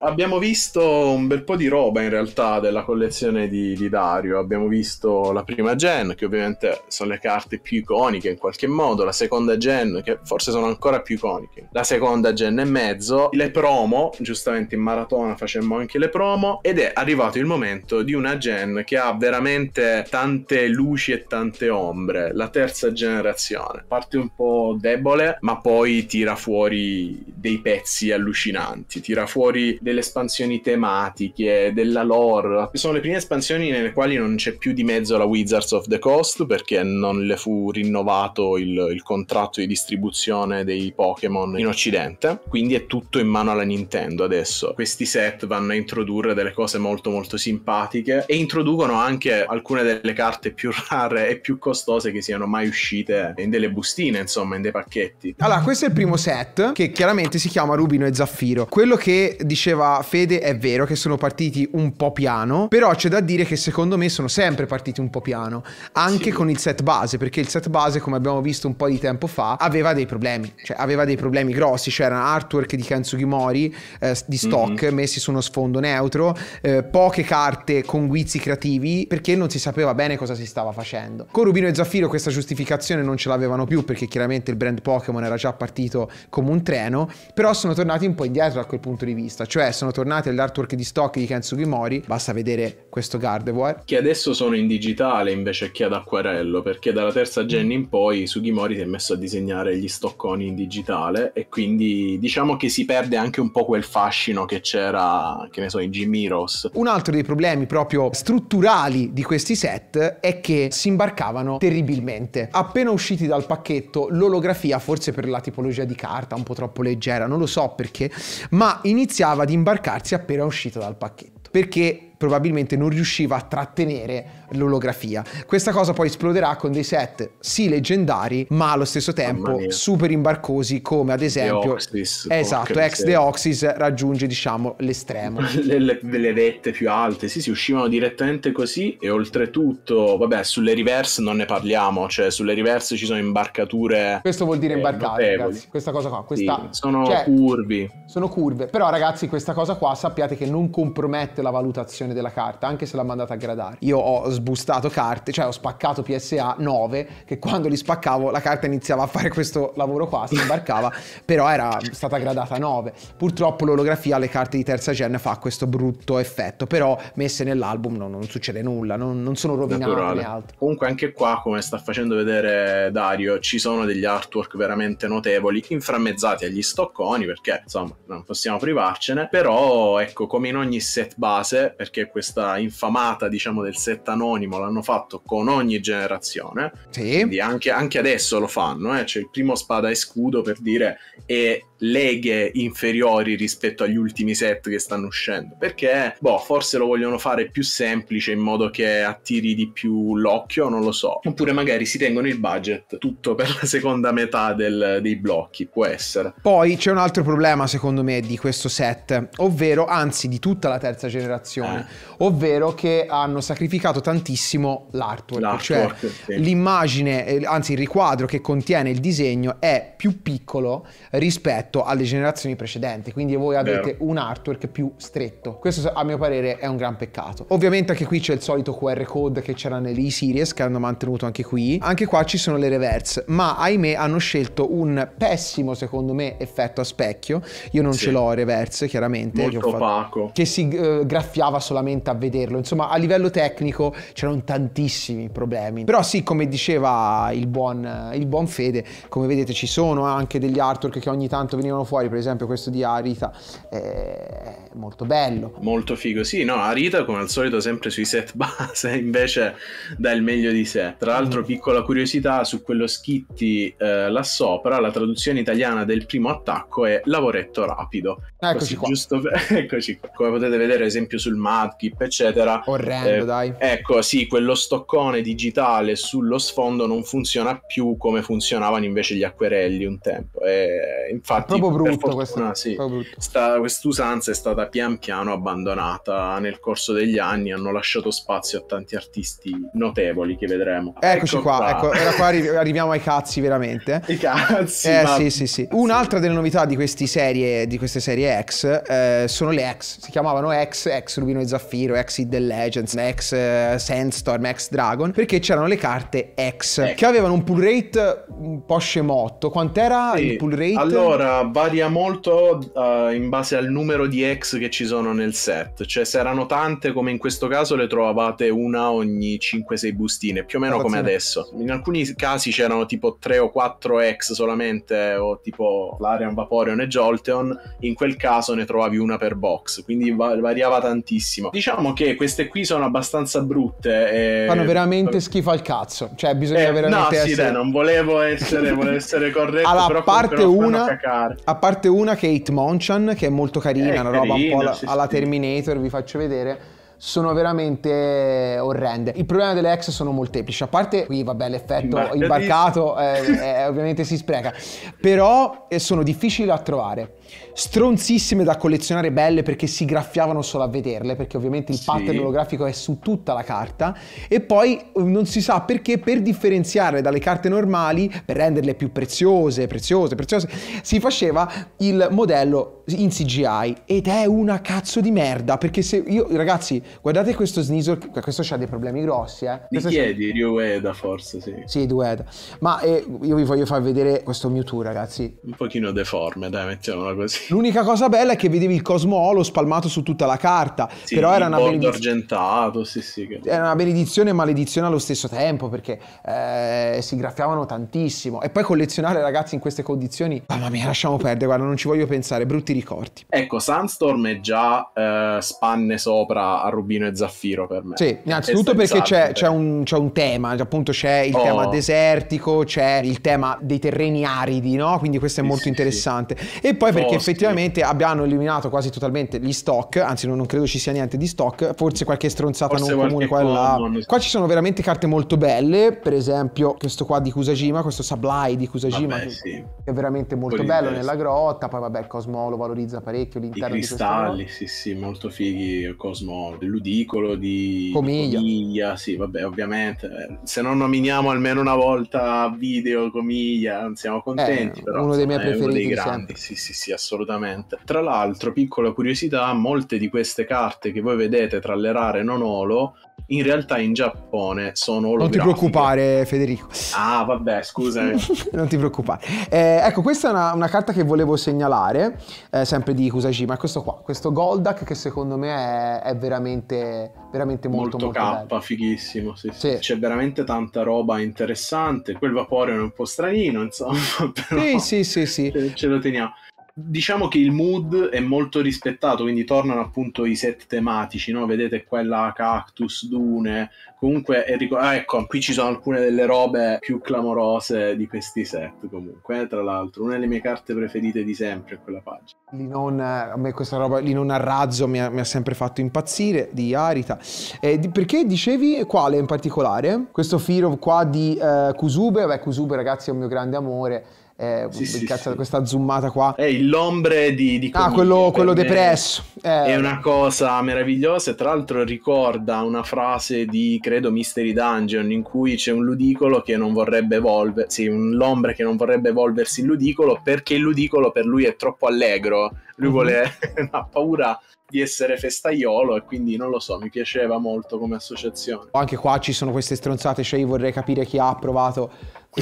Abbiamo visto un bel po' di roba in realtà della collezione di, di, Dario. Abbiamo visto la prima gen, che ovviamente sono le carte più iconiche in qualche modo, la seconda gen, che forse sono ancora più iconiche, la seconda gen e mezzo, le promo, giustamente in maratona facemmo anche le promo, ed è arrivato il momento di una gen che ha veramente tante luci e tante ombre, la terza generazione. Parte un po' debole, ma poi tira fuori dei pezzi allucinanti, tira fuori delle espansioni tematiche, della lore. Sono le prime espansioni nelle quali non c'è più di mezzo la Wizards of the Coast perché non le fu rinnovato il, il contratto di distribuzione dei Pokémon in Occidente, quindi è tutto in mano alla Nintendo adesso. Questi set vanno a introdurre delle cose molto molto simpatiche e introducono anche alcune delle carte più rare e più costose che siano mai uscite in delle bustine, insomma, in dei pacchetti. Allora, questo è il primo set che chiaramente si chiama Rubino e Zaffiro. Quello che diceva diceva Fede è vero che sono partiti un po' piano, però c'è da dire che secondo me sono sempre partiti un po' piano, anche sì. con il set base, perché il set base, come abbiamo visto un po' di tempo fa, aveva dei problemi, cioè aveva dei problemi grossi, c'era artwork di Kansugimori eh, di stock mm -hmm. messi su uno sfondo neutro, eh, poche carte con guizzi creativi, perché non si sapeva bene cosa si stava facendo. Con Rubino e Zaffiro questa giustificazione non ce l'avevano più perché chiaramente il brand Pokémon era già partito come un treno, però sono tornati un po' indietro da quel punto di vista, cioè sono tornati all'artwork di stock di Ken Sugimori, basta vedere questo Gardevoir. Che adesso sono in digitale invece che ad acquarello, perché dalla terza gen in poi Sugimori si è messo a disegnare gli stocconi in digitale e quindi diciamo che si perde anche un po' quel fascino che c'era, che ne so, in Jimmy Ross. Un altro dei problemi proprio strutturali di questi set è che si imbarcavano terribilmente. Appena usciti dal pacchetto, l'olografia, forse per la tipologia di carta un po' troppo leggera, non lo so perché, ma iniziava di imbarcarsi appena uscito dal pacchetto perché probabilmente non riusciva a trattenere l'olografia. Questa cosa poi esploderà con dei set sì leggendari, ma allo stesso tempo super imbarcosi come ad esempio Oxys, Esatto, ex The Oxys raggiunge diciamo l'estremo. delle, delle vette più alte, sì, si sì, uscivano direttamente così e oltretutto, vabbè, sulle reverse non ne parliamo, cioè sulle reverse ci sono imbarcature Questo vuol dire imbarcate, eh, ragazzi, questa cosa qua, questa sì, sono cioè, curvi. Sono curve, però ragazzi, questa cosa qua sappiate che non compromette la valutazione versione della carta, anche se l'ha mandata a gradare. Io ho sbustato carte, cioè ho spaccato PSA 9, che quando li spaccavo la carta iniziava a fare questo lavoro qua, si imbarcava, però era stata gradata 9. Purtroppo l'olografia alle carte di terza gen fa questo brutto effetto, però messe nell'album no, non succede nulla, non, non sono rovinate né altro. Comunque anche qua, come sta facendo vedere Dario, ci sono degli artwork veramente notevoli, inframmezzati agli stocconi, perché insomma non possiamo privarcene, però ecco come in ogni set base, perché perché questa infamata diciamo del set anonimo l'hanno fatto con ogni generazione sì. anche, anche adesso lo fanno eh? c'è il primo spada e scudo per dire e leghe inferiori rispetto agli ultimi set che stanno uscendo perché boh forse lo vogliono fare più semplice in modo che attiri di più l'occhio non lo so oppure magari si tengono il budget tutto per la seconda metà del, dei blocchi può essere poi c'è un altro problema secondo me di questo set ovvero anzi di tutta la terza generazione eh ovvero che hanno sacrificato tantissimo l'artwork, l'artwork cioè sì. l'immagine, eh, anzi il riquadro che contiene il disegno è più piccolo rispetto alle generazioni precedenti, quindi voi avete Vero. un artwork più stretto. Questo a mio parere è un gran peccato. Ovviamente anche qui c'è il solito QR code che c'era nell'e series che hanno mantenuto anche qui. Anche qua ci sono le reverse, ma ahimè hanno scelto un pessimo secondo me effetto a specchio. Io non sì. ce l'ho reverse chiaramente, Molto fatto, opaco. che si eh, graffiava solo solamente a vederlo. Insomma, a livello tecnico c'erano tantissimi problemi. Però sì, come diceva il buon, il buon Fede, come vedete ci sono anche degli artwork che ogni tanto venivano fuori, per esempio questo di Arita, eh, è molto bello. Molto figo, sì, no, Arita come al solito sempre sui set base invece dà il meglio di sé. Tra l'altro, mm. piccola curiosità su quello schitti eh, là sopra, la traduzione italiana del primo attacco è lavoretto rapido. Eccoci Così, qua. Giusto, eccoci qua. Come potete vedere, ad esempio sul mago Madkip, eccetera. Orrendo, eh, dai. Ecco, sì, quello stoccone digitale sullo sfondo non funziona più come funzionavano invece gli acquerelli un tempo. E, eh, infatti, è proprio brutto fortuna, questo. Sì, Sta, quest'usanza è stata pian piano abbandonata nel corso degli anni, hanno lasciato spazio a tanti artisti notevoli che vedremo. Eccoci ecco qua, qua. Ecco, ora qua arri- arriviamo ai cazzi veramente. I cazzi. Eh, ma... sì, sì, sì. Un'altra delle novità di, serie, di queste serie X eh, sono le X, si chiamavano X, X Rubino e Zara Zaffiro, ex Hidden Legends, ex eh, Sandstorm, ex Dragon, perché c'erano le carte ex, eh. che avevano un pull rate un mm, po' scemotto. Quant'era sì. il pull rate? Allora, varia molto uh, in base al numero di ex che ci sono nel set. Cioè, se erano tante, come in questo caso, le trovavate una ogni 5-6 bustine, più o meno come adesso. In alcuni casi c'erano tipo 3 o 4 ex solamente, o tipo l'Arian Vaporeon e Jolteon. In quel caso ne trovavi una per box, quindi va- variava tantissimo benissimo. Diciamo che queste qui sono abbastanza brutte. E... Eh, fanno veramente eh, schifo al cazzo. Cioè, bisogna eh, veramente. No, sì, essere... dai, non volevo essere, volevo essere corretto. Allora, a parte, una, a parte una che è Hitmonchan, che è molto carina, è eh, una roba un po' alla, sì, alla Terminator, vi faccio vedere sono veramente orrende. Il problema delle ex sono molteplici, a parte qui vabbè l'effetto imbarcato eh, eh, ovviamente si spreca, però eh, sono difficili da trovare stronzissime da collezionare belle perché si graffiavano solo a vederle, perché ovviamente il sì. pattern olografico è su tutta la carta, e poi eh, non si sa perché per differenziarle dalle carte normali, per renderle più preziose, preziose, preziose, si faceva il modello in CGI ed è una cazzo di merda, perché se io, ragazzi, guardate questo Sneasel, questo c'ha dei problemi grossi, eh. Questo Di chi è? forse, sì. Sì, Dueda. Ma eh, io vi voglio far vedere questo Mewtwo, ragazzi. Un pochino deforme, dai, mettiamolo così. L'unica cosa bella è che vedevi il Cosmo Olo spalmato su tutta la carta, sì, però era una benedizione argentato, sì, sì, che... Era una benedizione e maledizione allo stesso tempo perché eh, si graffiavano tantissimo e poi collezionare ragazzi in queste condizioni, mamma mia, lasciamo perdere, guarda, non ci voglio pensare, brutti ricordi. Ecco, Sandstorm è già eh, spanne sopra a Rubino e Zaffiro per me. Sì, innanzitutto perché c'è, c'è, un, c'è, un, tema, cioè, appunto c'è il oh. tema desertico, c'è il tema dei terreni aridi, no? Quindi questo è molto interessante. E poi perché perché effettivamente abbiamo eliminato quasi totalmente gli stock, anzi non, non credo ci sia niente di stock, forse qualche stronzata forse non comune qua e là. Qua ci sono veramente carte molto belle, per esempio questo qua di Kusajima, questo Sablai di Kusajima, vabbè, che, è veramente molto Poi bello nella grotta, poi vabbè Cosmo lo valorizza parecchio l'interno. I cristalli, di sì sì, molto fighi, Cosmo dell'udicolo, di Comiglia. Comiglia, sì vabbè ovviamente, eh, se non nominiamo almeno una volta video Comiglia, siamo contenti. Eh, però, uno dei miei preferiti. Uno dei grandi, sì sì sì assolutamente. Tra l'altro, piccola curiosità, molte di queste carte che voi vedete tra le rare non olo in realtà in Giappone sono olografiche. Non ti preoccupare, Federico. Ah, vabbè, scusami. non ti preoccupare. Eh, ecco, questa è una, una, carta che volevo segnalare, eh, sempre di Kusajima, è questo qua, questo Goldak che secondo me è, è veramente, veramente molto, molto, molto K, fighissimo, sì, sì. Sì. C'è veramente tanta roba interessante, quel vapore è un po' stranino, insomma. Però sì, sì, sì, sì. Ce, ce lo teniamo diciamo che il mood è molto rispettato, quindi tornano appunto i set tematici, no? vedete quella cactus, dune, comunque ric- ah, ecco, qui ci sono alcune delle robe più clamorose di questi set comunque, eh, tra l'altro, una delle mie carte preferite di sempre è quella pagina. Linon, a me questa roba, Linon a razzo mi ha, mi ha sempre fatto impazzire, di Arita, eh, di, perché dicevi quale in particolare? Questo Firo qua di eh, Kusube, vabbè Kusube ragazzi è un mio grande amore, eh, sì, cazzo, sì. questa zoomata qua. È eh, l'ombre di, di Ah, quello, quello depresso. Eh. È una cosa meravigliosa. Tra l'altro, ricorda una frase di credo Mystery Dungeon in cui c'è un ludicolo che non vorrebbe evolversi. L'ombre che non vorrebbe evolversi in ludicolo perché il ludicolo per lui è troppo allegro. Lui mm-hmm. vuole, ha paura di essere festaiolo e quindi non lo so, mi piaceva molto come associazione. Anche qua ci sono queste stronzate, cioè io vorrei capire chi ha provato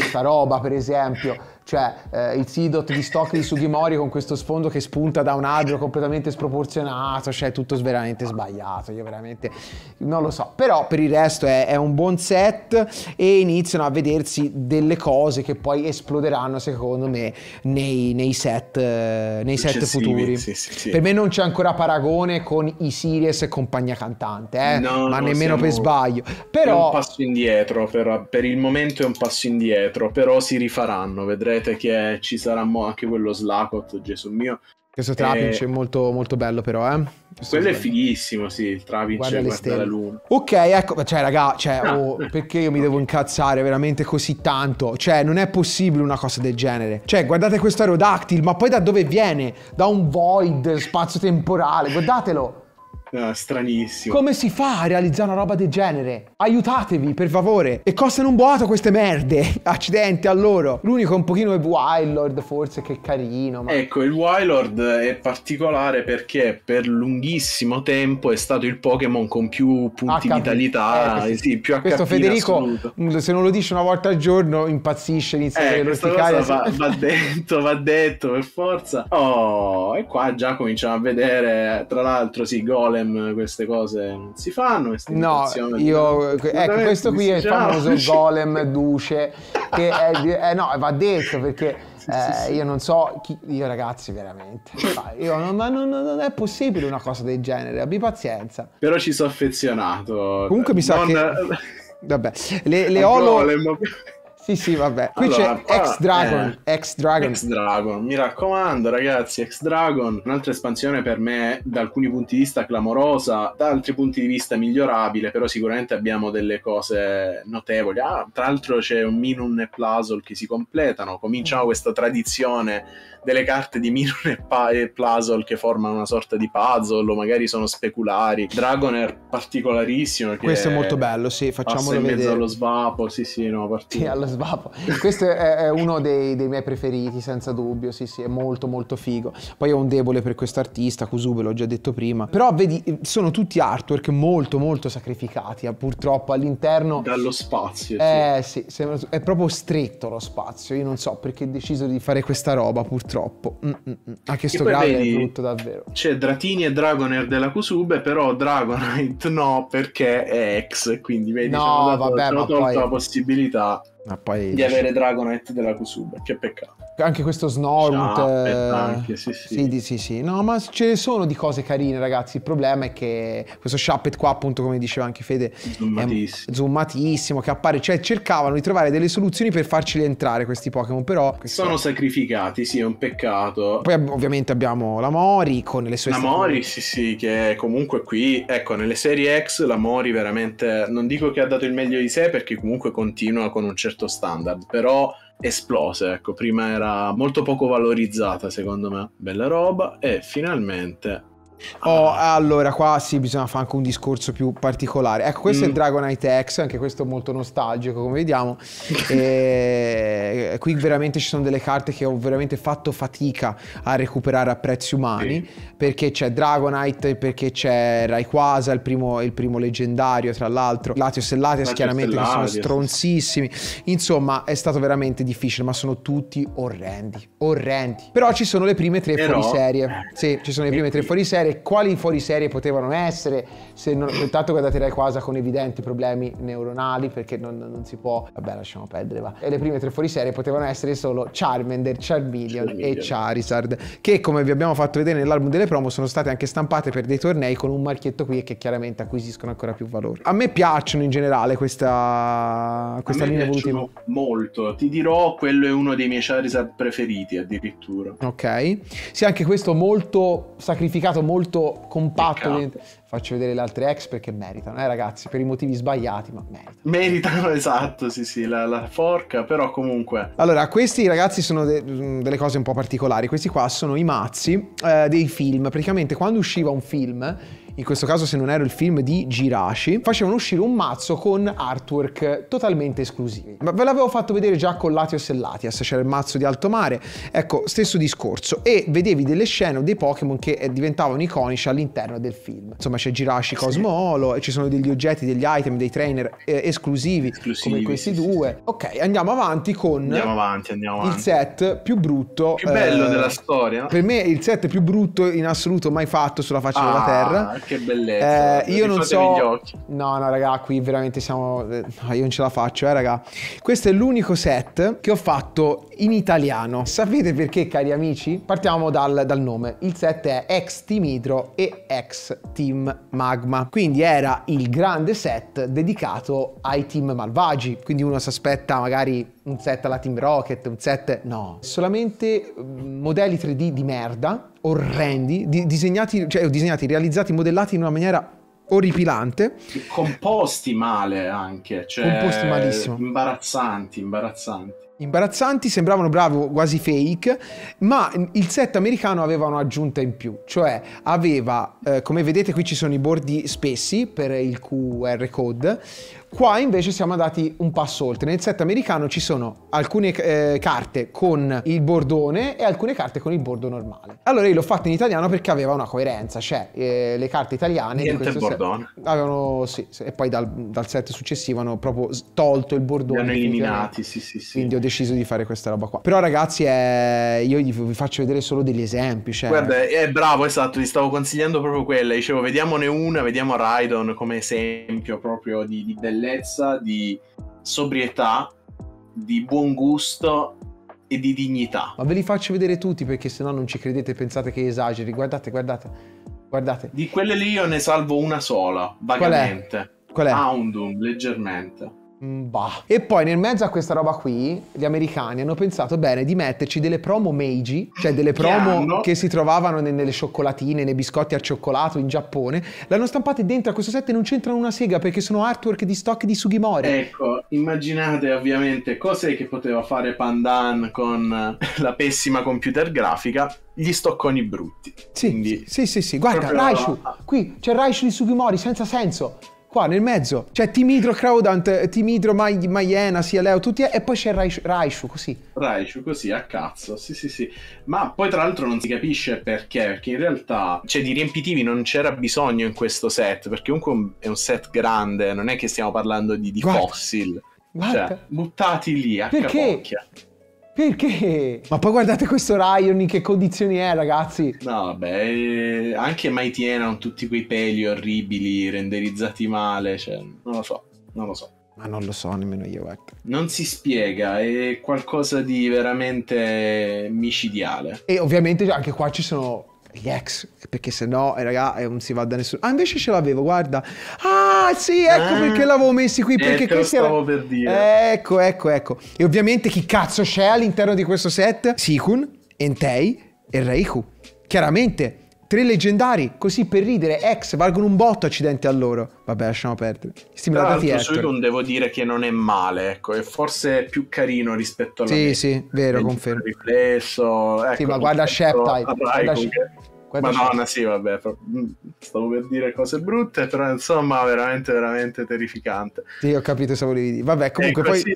questa roba per esempio, cioè eh, il Sidot di Stock di Sugimori con questo sfondo che spunta da un albero completamente sproporzionato, cioè tutto veramente sbagliato, io veramente non lo so, però per il resto è, è un buon set e iniziano a vedersi delle cose che poi esploderanno secondo me nei, nei set, eh, nei set futuri. Sì, sì, sì. Per me non c'è ancora paragone con i Sirius e compagnia cantante, eh? no, ma no, nemmeno per sbaglio. Però... È un passo indietro, però per il momento è un passo indietro indietro, però si rifaranno, vedrete che ci sarà anche quello Slacot, Gesù mio. Questo Travinc e... Eh, è molto, molto bello però, eh. Questo quello è, è fighissimo, sì, il Travinc guarda, guarda stelle. la luna. Ok, ecco, cioè raga, cioè, ah. oh, perché io mi devo incazzare veramente così tanto? Cioè, non è possibile una cosa del genere. Cioè, guardate questo aerodactyl, ma poi da dove viene? Da un void spazio-temporale, guardatelo. Ah, stranissimo. Come si fa a realizzare una roba del genere? Aiutatevi, per favore. E costano un boato queste merde. Accidenti a loro. L'unico un pochino è Wildlord, forse, che è carino. Ma... Ecco, il Wildlord è particolare perché per lunghissimo tempo è stato il Pokémon con più punti HP. vitalità. Eh, sì, eh, sì, più HP questo Federico, mm, se non lo dice una volta al giorno, impazzisce, inizia eh, a l'orticaria. Va, va detto, va detto, per forza. Oh, e qua già cominciamo a vedere, tra l'altro, sì, Golem Fulham queste cose si fanno. No, io, ecco, questo qui è il famoso golem duce che è, eh, no, va detto perché... Eh, sì, sì. Io non so, chi... io ragazzi veramente, io non, ma non, non, è possibile una cosa del genere, abbi pazienza. Però ci sono affezionato. Comunque mi sa non... che... Vabbè, le, le Olo... Golem. Sì, sì, vabbè. Qui allora, c'è Ex Dragon. Eh, Ex Dragon. Ex Dragon. Mi raccomando, ragazzi, Ex Dragon, un'altra espansione per me da alcuni punti di vista clamorosa, da altri punti di vista migliorabile, però sicuramente abbiamo delle cose notevoli. Ah, tra l'altro c'è un Minun e Plasol che si completano. Cominciamo mm. questa tradizione delle carte di Minun e, pa- e Plasol che formano una sorta di puzzle o magari sono speculari. Dragon è particolarissimo. Questo è molto bello, sì, facciamolo in mezzo allo svapo, sì, sì, no, partito. Sì, allo svapo. Questo è, è uno dei, dei, miei preferiti, senza dubbio, sì sì, è molto molto figo. Poi ho un debole per questo quest'artista, Kusube, l'ho già detto prima. Però vedi, sono tutti artwork molto molto sacrificati, eh, purtroppo all'interno... Dallo spazio. Eh sì, sì è proprio stretto lo spazio, io non so perché ho deciso di fare questa roba, purtroppo. Mm, mm, mm. Anche ah, sto grave è brutto davvero. C'è Dratini e Dragoner della Kusube, però Dragonite no perché è ex, quindi vedi, no, diciamo, vabbè, dato, la possibilità di avere Dragonite della Kusuba. Che peccato anche questo Snormut. Eh, anche, sì, sì. Sì, sì, sì. No, ma ce ne sono di cose carine, ragazzi. Il problema è che questo Shappet qua, appunto, come diceva anche Fede, zoomatissimo. è zoomatissimo, che appare, cioè cercavano di trovare delle soluzioni per farceli entrare questi Pokémon, però sono sacrificati, sì, è un peccato. Poi ovviamente abbiamo la Mori con le sue La Mori, sì, sì, che comunque qui, ecco, nelle serie X la Mori veramente non dico che ha dato il meglio di sé perché comunque continua con un certo standard, però esplose, ecco, prima era molto poco valorizzata secondo me, bella roba e finalmente Ah, oh, allora qua sì, bisogna fare anche un discorso più particolare. Ecco, questo mm. è il Dragonite X, anche questo molto nostalgico, come vediamo. e... Qui veramente ci sono delle carte che ho veramente fatto fatica a recuperare a prezzi umani, sì. perché c'è Dragonite, perché c'è Rayquaza, il primo, il primo leggendario, tra l'altro, Latios e Latias, Latios chiaramente, che sono stronzissimi. Insomma, è stato veramente difficile, ma sono tutti orrendi, orrendi. Però ci sono le prime tre Però... fuori serie. Eh, sì, ci sono le prime tre fuori serie quali fuoriserie potevano essere, se non, tanto guardate Rai con evidenti problemi neuronali perché non, non, si può, vabbè lasciamo perdere va. E le prime tre fuoriserie potevano essere solo Charmander, Charmeleon, Charmeleon. e Charizard, che come vi abbiamo fatto vedere nell'album delle promo sono state anche stampate per dei tornei con un marchietto qui che chiaramente acquisiscono ancora più valore. A me piacciono in generale questa, questa linea evolutiva. Molto, ti dirò, quello è uno dei miei Charizard preferiti addirittura. Ok, sì anche questo molto sacrificato, molto molto compatto. Faccio vedere le altre ex perché meritano, eh ragazzi, per i motivi sbagliati, ma meritano. Meritano, esatto, sì sì, la, la forca, però comunque. Allora, questi ragazzi sono de mm, delle cose un po' particolari, questi qua sono i mazzi eh, dei film, praticamente quando usciva un film in questo caso se non ero il film di Girashi, facevano uscire un mazzo con artwork totalmente esclusivi. Ma ve l'avevo fatto vedere già con Latios e Latias, c'era il mazzo di alto mare, ecco, stesso discorso. E vedevi delle scene o dei Pokémon che eh, diventavano iconici all'interno del film. Insomma c'è Girashi Cosmolo, e ci sono degli oggetti, degli item, dei trainer eh, esclusivi, esclusivi, come questi sì, due. Sì, sì. Ok, andiamo avanti con andiamo avanti, andiamo avanti. il set più brutto. Più bello eh, della storia. Per me il set più brutto in assoluto mai fatto sulla faccia ah, della Terra che bellezza. Eh, io non so... No, no, raga, qui veramente siamo... No, io non ce la faccio, eh, raga. Questo è l'unico set che ho fatto in italiano. Sapete perché, cari amici? Partiamo dal, dal nome. Il set è ex Team Hydro e ex Team Magma. Quindi era il grande set dedicato ai team malvagi. Quindi uno si aspetta magari un set alla Team Rocket, un set... No, solamente mm, modelli 3D di merda orrendi, di, disegnati, cioè, disegnati, realizzati, modellati in una maniera orripilante. Composti male anche, cioè composti malissimo. Imbarazzanti, imbarazzanti. Imbarazzanti, sembravano bravo, quasi fake, ma il set americano aveva un'aggiunta in più, cioè aveva, eh, come vedete qui ci sono i bordi spessi per il QR code, Qua invece siamo andati un passo oltre. Nel set americano ci sono alcune eh, carte con il bordone e alcune carte con il bordo normale. Allora io l'ho fatto in italiano perché aveva una coerenza, cioè eh, le carte italiane Niente di bordone. Set avevano sì, e poi dal, dal, set successivo hanno proprio tolto il bordone. Li hanno eliminati, sì, sì, sì. Quindi ho deciso di fare questa roba qua. Però ragazzi, eh, io vi faccio vedere solo degli esempi, cioè... Guarda, è bravo, esatto, ti stavo consigliando proprio quella. Dicevo, vediamone una, vediamo Raidon come esempio proprio di, di bellezza bellezza, di sobrietà, di buon gusto e di dignità. Ma ve li faccio vedere tutti perché se no non ci credete, e pensate che esageri. Guardate, guardate, guardate. Di quelle lì io ne salvo una sola, vagamente. Qual è? Qual è? Aundum, leggermente. Mm, bah. E poi nel mezzo a questa roba qui, gli americani hanno pensato bene di metterci delle promo Meiji, cioè delle promo che, che si trovavano nelle cioccolatine, nei biscotti al cioccolato in Giappone. L'hanno stampate dentro a questo set e non c'entrano una sega perché sono artwork di stock di Sugimori. Ecco, immaginate ovviamente cos'è che poteva fare Pandan con la pessima computer grafica gli stocconi brutti. Sì, Quindi, sì, sì, sì. Guarda, proprio... Raishu, qui c'è Raishu di Sugimori senza senso qua nel mezzo c'è cioè, Timidro Crowdant, Timidro Mai- Maiena, sia Leo, tutti e poi c'è Raishu, Raishu così. Raishu così a cazzo, sì sì sì. Ma poi tra l'altro non si capisce perché, perché in realtà cioè di riempitivi non c'era bisogno in questo set, perché comunque è un set grande, non è che stiamo parlando di, di Guarda. fossil. Guarda. Cioè, buttati lì a perché? Capocchia. Perché? Ma poi guardate questo Ryan in che condizioni è, ragazzi. No, beh, anche Mighty erano tutti quei peli orribili, renderizzati male, cioè, non lo so, non lo so. Ma non lo so nemmeno io, ecco. Non si spiega, è qualcosa di veramente micidiale. E ovviamente anche qua ci sono gli ex, perché se no, eh, raga, eh, non si va da nessuno. Ah, invece ce l'avevo, guarda. Ah, sì, ecco ah, perché l'avevo messi qui, eh, perché eh, questi stavo era... per dire. Ecco, ecco, ecco. E ovviamente chi cazzo c'è all'interno di questo set? Sikun, Entei e Reiku. Chiaramente, tre leggendari, così per ridere, ex, valgono un botto accidente a loro. Vabbè, lasciamo perdere. Stimolati Tra l'altro su devo dire che non è male, ecco, è forse più carino rispetto alla Sì, mia. sì, vero, confermo. Riflesso, ecco, sì, ma guarda Sheptide, guarda, Madonna, sì, vabbè, mm, stavo per dire cose brutte, però insomma, veramente, veramente terrificante. Sì, ho capito cosa volevi dire. Vabbè, comunque, ecco, poi,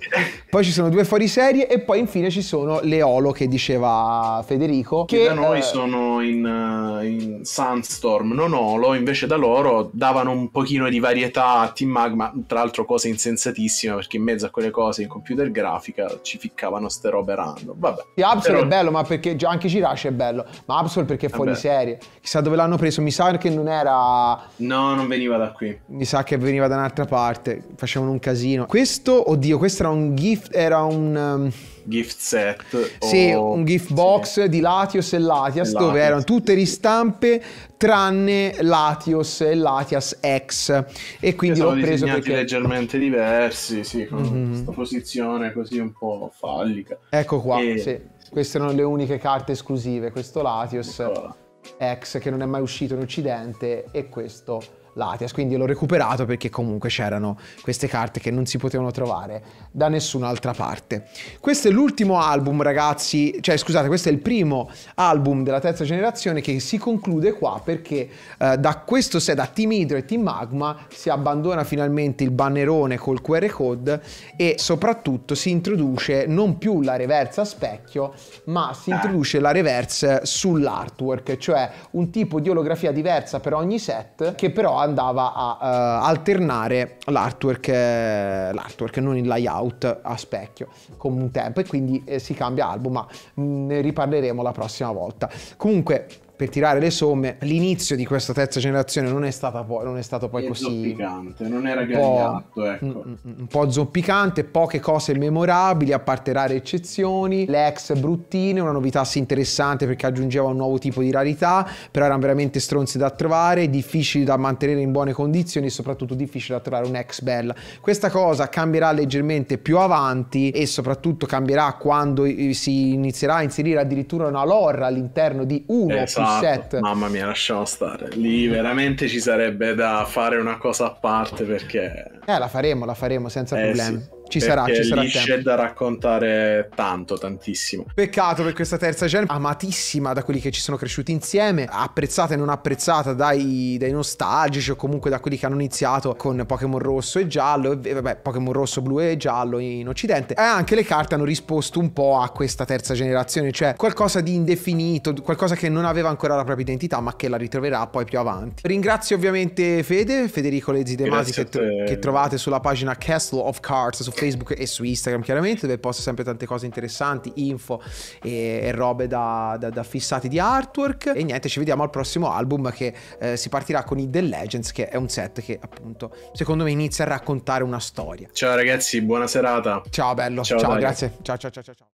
poi, ci sono due fuoriserie e poi infine ci sono le Olo che diceva Federico. Che, da noi eh... sono in, eh, in, Sandstorm, non Olo, invece da loro davano un pochino di varietà a Team Magma, tra l'altro cose insensatissime, perché in mezzo a quelle cose in computer grafica ci ficcavano ste robe random. Vabbè. Sì, Absol però... è bello, ma perché anche Girash è bello, ma Absol perché è fuori serie serie. Chissà dove l'hanno preso, mi sa che non era... No, non veniva da qui. Mi sa che veniva da un'altra parte, facevano un casino. Questo, oddio, questo era un gift, era un... Um... Gift set. Sì, o... un gift box sì. di Latios e Latias, Latios, dove erano tutte ristampe tranne Latios e Latias X. E quindi l'ho preso perché... leggermente diversi, sì, con mm-hmm. questa posizione così un po' fallica. Ecco qua, e... sì. Queste erano le uniche carte esclusive, questo Latios. Eccola. X che non è mai uscito in Occidente e questo l'Atias, quindi l'ho recuperato perché comunque c'erano queste carte che non si potevano trovare da nessun'altra parte. Questo è l'ultimo album ragazzi, cioè scusate, questo è il primo album della terza generazione che si conclude qua perché eh, da questo set, da Team Hydro e Team Magma si abbandona finalmente il bannerone col QR code e soprattutto si introduce non più la reverse a specchio ma si introduce la reverse sull'artwork, cioè un tipo di olografia diversa per ogni set che però ha andava a uh, alternare l'artwork, eh, l'artwork, non il layout a specchio con un tempo e quindi eh, si cambia album, ma mm, ne riparleremo la prossima volta. Comunque per tirare le somme, l'inizio di questa terza generazione non è, po- non è stato poi è così... Zoppicante, non era gagliato, ecco. Un, un, po' zoppicante, poche cose memorabili, a parte rare eccezioni, le ex bruttine, una novità sì interessante perché aggiungeva un nuovo tipo di rarità, però erano veramente stronzi da trovare, difficili da mantenere in buone condizioni e soprattutto difficili da trovare un ex bella. Questa cosa cambierà leggermente più avanti e soprattutto cambierà quando eh, si inizierà a inserire addirittura una lorra all'interno di uno esatto Esatto. set. Mamma mia, lasciamo stare. Lì veramente ci sarebbe da fare una cosa a parte perché... Eh, la faremo, la faremo senza eh, problemi. Sì ci sarà, ci sarà lì c'è da raccontare tanto, tantissimo. Peccato per questa terza gen, amatissima da quelli che ci sono cresciuti insieme, apprezzata e non apprezzata dai, dai nostalgici o comunque da quelli che hanno iniziato con Pokémon rosso e giallo, e vabbè, Pokémon rosso, blu e giallo in occidente. E anche le carte hanno risposto un po' a questa terza generazione, cioè qualcosa di indefinito, qualcosa che non aveva ancora la propria identità, ma che la ritroverà poi più avanti. Ringrazio ovviamente Fede, Federico Lezzi De Masi che, trovate sulla pagina Castle of Cards su Facebook e su Instagram chiaramente dove posto sempre tante cose interessanti, info e, e robe da, da, da, fissati di artwork e niente ci vediamo al prossimo album che eh, si partirà con i The Legends che è un set che appunto secondo me inizia a raccontare una storia. Ciao ragazzi, buona serata. Ciao bello, ciao, ciao grazie, ciao ciao ciao ciao.